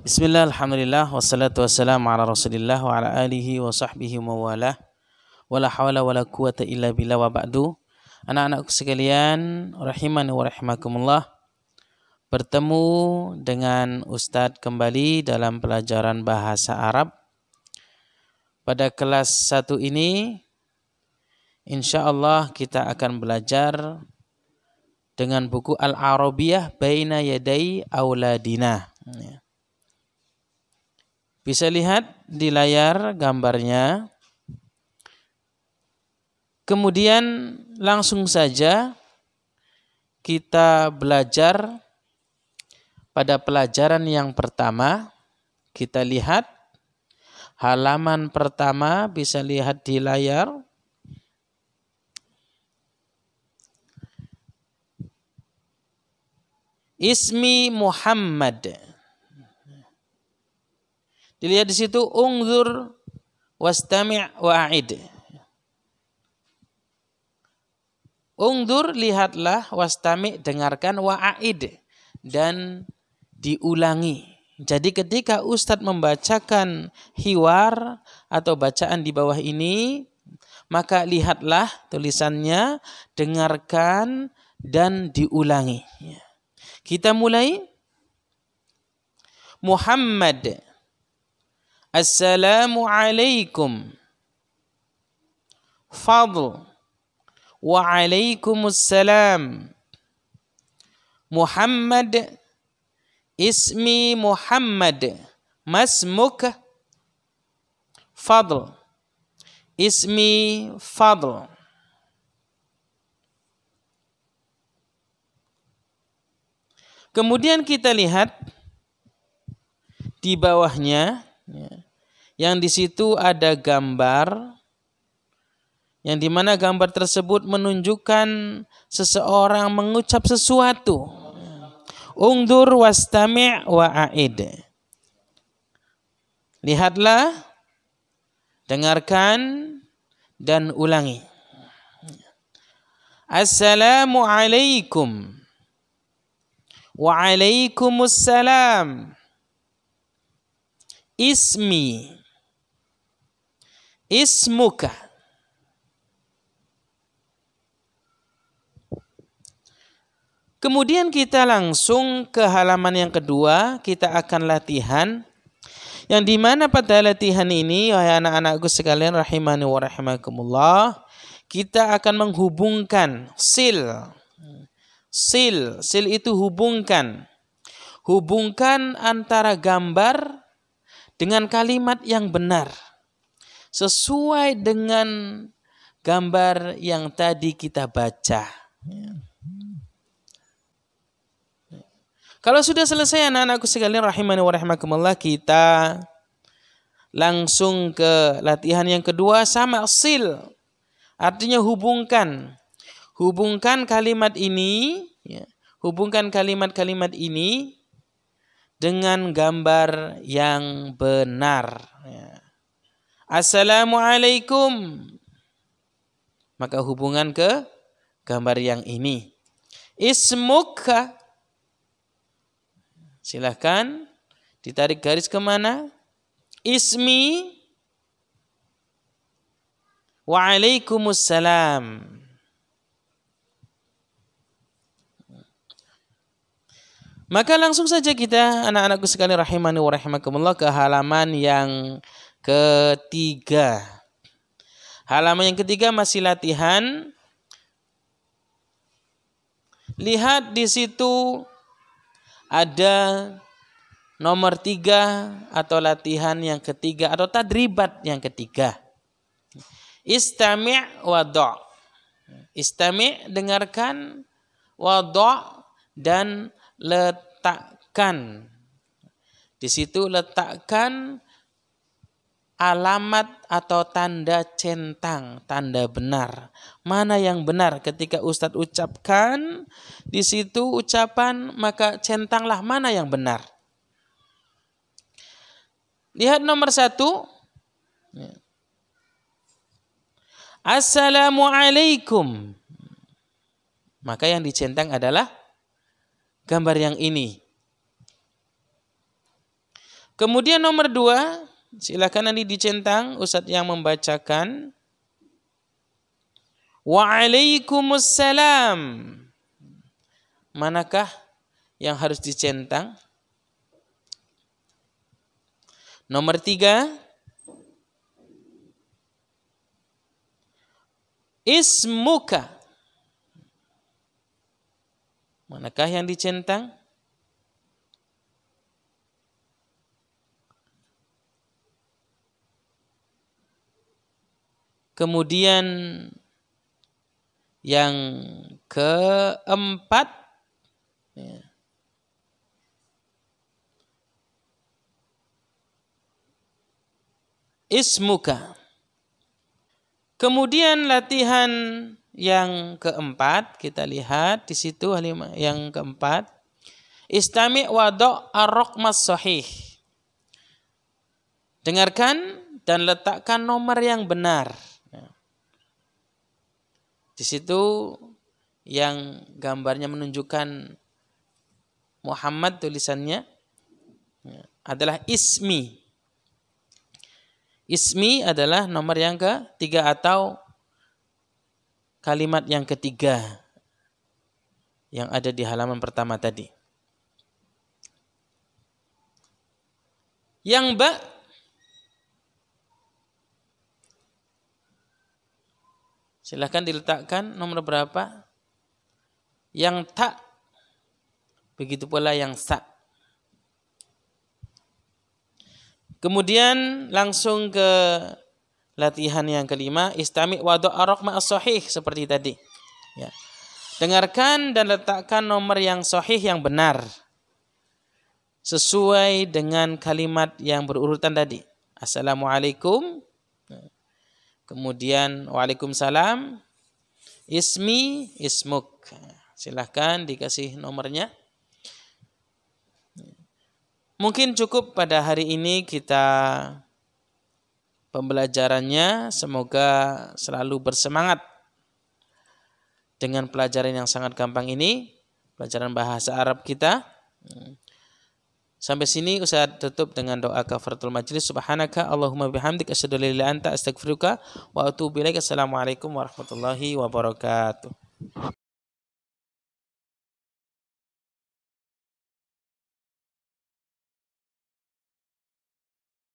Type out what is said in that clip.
Bismillah, alhamdulillah, wassalatu wassalamu ala rasulillah wa ala alihi wa sahbihi wa Wala hawla wala quwata illa billah wa ba'du Anak-anakku sekalian, rahiman wa rahimakumullah Bertemu dengan Ustadz kembali dalam pelajaran bahasa Arab Pada kelas satu ini InsyaAllah kita akan belajar dengan buku Al-Arabiyah Baina Yadai Auladina. Ya. Bisa lihat di layar gambarnya. Kemudian langsung saja kita belajar pada pelajaran yang pertama. Kita lihat halaman pertama bisa lihat di layar. Ismi Muhammad. Dilihat di situ ungzur wastami' wa'id. Ungzur lihatlah wastami dengarkan wa'id dan diulangi. Jadi ketika Ustadz membacakan hiwar atau bacaan di bawah ini, maka lihatlah tulisannya, dengarkan dan diulangi. Kita mulai. Muhammad Assalamualaikum, Fadl. waalaikumsalam, alaikumussalam. Muhammad. Ismi Muhammad. Masmuk. Fadl. Ismi Fadl. Kemudian kita lihat di bawahnya yang di situ ada gambar yang dimana gambar tersebut menunjukkan seseorang mengucap sesuatu. Ungdur wastami' wa'aid. Lihatlah, dengarkan, dan ulangi. Assalamualaikum. Waalaikumsalam. Ismi. Ismuka. Kemudian kita langsung ke halaman yang kedua, kita akan latihan yang mana pada latihan ini, wahai anak-anakku sekalian rahimani wa rahimakumullah, kita akan menghubungkan sil. Sil, sil itu hubungkan. Hubungkan antara gambar dengan kalimat yang benar sesuai dengan gambar yang tadi kita baca. Kalau sudah selesai anak-anakku sekalian rahimani wa rahimakumullah kita langsung ke latihan yang kedua sama sil. Artinya hubungkan. Hubungkan kalimat ini ya, Hubungkan kalimat-kalimat ini dengan gambar yang benar. Ya. Assalamualaikum. Maka hubungan ke gambar yang ini. Ismuka. Silahkan ditarik garis kemana? Ismi waalaikumsalam. Maka langsung saja kita anak-anakku sekalian rahimani wa rahimakumullah ke halaman yang ketiga. Halaman yang ketiga masih latihan. Lihat di situ ada nomor tiga atau latihan yang ketiga atau tadribat yang ketiga. Istami' wa do' Istami' dengarkan wadok dan letakkan. Di situ letakkan alamat atau tanda centang, tanda benar. Mana yang benar ketika Ustadz ucapkan, di situ ucapan maka centanglah mana yang benar. Lihat nomor satu. Assalamualaikum. Maka yang dicentang adalah gambar yang ini. Kemudian nomor dua, Silakan nanti dicentang Ustadz yang membacakan. Waalaikumsalam. Manakah yang harus dicentang? Nomor tiga. Ismuka. Manakah yang dicentang? Kemudian yang keempat ya. ismuka. Kemudian latihan yang keempat kita lihat di situ Halimah yang keempat istami wadok mas sohih. Dengarkan dan letakkan nomor yang benar. Di situ yang gambarnya menunjukkan Muhammad tulisannya ya, adalah ismi. Ismi adalah nomor yang ketiga atau kalimat yang ketiga yang ada di halaman pertama tadi. Yang ba Silahkan diletakkan nomor berapa. Yang tak, begitu pula yang sa. Kemudian langsung ke latihan yang kelima, istami wa arok ma'as sahih seperti tadi. Ya. Dengarkan dan letakkan nomor yang sohih yang benar sesuai dengan kalimat yang berurutan tadi. Assalamualaikum Kemudian waalaikumsalam. Ismi ismuk. Silahkan dikasih nomornya. Mungkin cukup pada hari ini kita pembelajarannya. Semoga selalu bersemangat dengan pelajaran yang sangat gampang ini. Pelajaran bahasa Arab kita. Sampai sini usaha tutup dengan doa kafaratul majlis. Subhanaka Allahumma bihamdik asyhadu an la ilaha anta astaghfiruka wa atubu ilaika. Assalamualaikum warahmatullahi wabarakatuh.